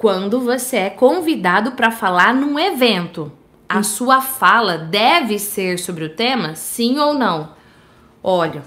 quando você é convidado para falar num evento. A hum. sua fala deve ser sobre o tema, sim ou não? Olha,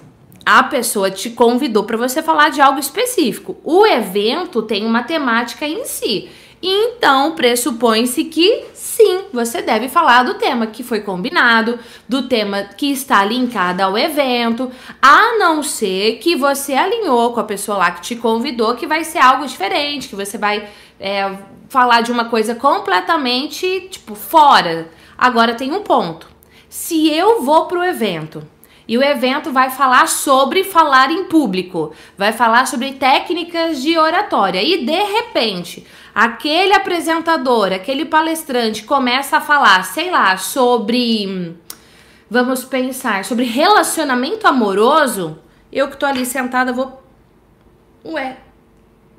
a pessoa te convidou para você falar de algo específico. O evento tem uma temática em si então pressupõe-se que sim, você deve falar do tema que foi combinado, do tema que está linkado ao evento, a não ser que você alinhou com a pessoa lá que te convidou que vai ser algo diferente, que você vai é, falar de uma coisa completamente tipo fora. Agora tem um ponto. Se eu vou pro evento e o evento vai falar sobre falar em público, vai falar sobre técnicas de oratória. E de repente, aquele apresentador, aquele palestrante começa a falar, sei lá, sobre. Vamos pensar, sobre relacionamento amoroso. Eu que tô ali sentada vou. Ué,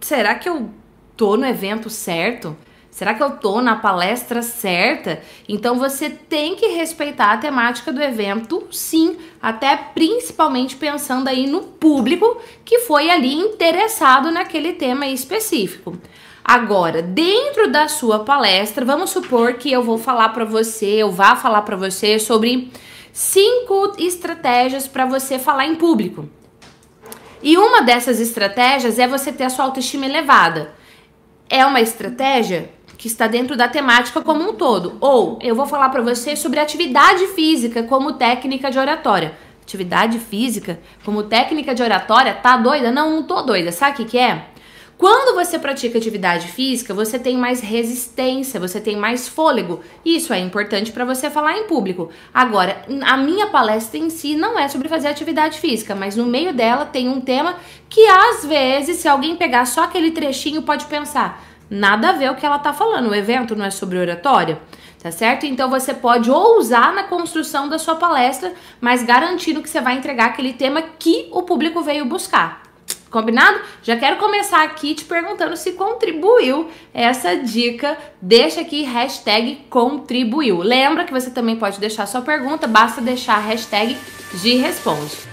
será que eu tô no evento certo? Será que eu tô na palestra certa? Então você tem que respeitar a temática do evento, sim, até principalmente pensando aí no público que foi ali interessado naquele tema específico. Agora, dentro da sua palestra, vamos supor que eu vou falar para você, eu vá falar para você sobre cinco estratégias para você falar em público. E uma dessas estratégias é você ter a sua autoestima elevada. É uma estratégia? que está dentro da temática como um todo. Ou eu vou falar para você sobre atividade física como técnica de oratória. Atividade física como técnica de oratória, tá doida? Não, não tô doida. Sabe o que, que é? Quando você pratica atividade física, você tem mais resistência, você tem mais fôlego. Isso é importante para você falar em público. Agora, a minha palestra em si não é sobre fazer atividade física, mas no meio dela tem um tema que às vezes, se alguém pegar só aquele trechinho, pode pensar: Nada a ver o que ela tá falando. O evento não é sobre oratória, tá certo? Então você pode ousar na construção da sua palestra, mas garantindo que você vai entregar aquele tema que o público veio buscar. Combinado? Já quero começar aqui te perguntando se contribuiu essa dica. Deixa aqui hashtag contribuiu. Lembra que você também pode deixar sua pergunta, basta deixar a hashtag responde.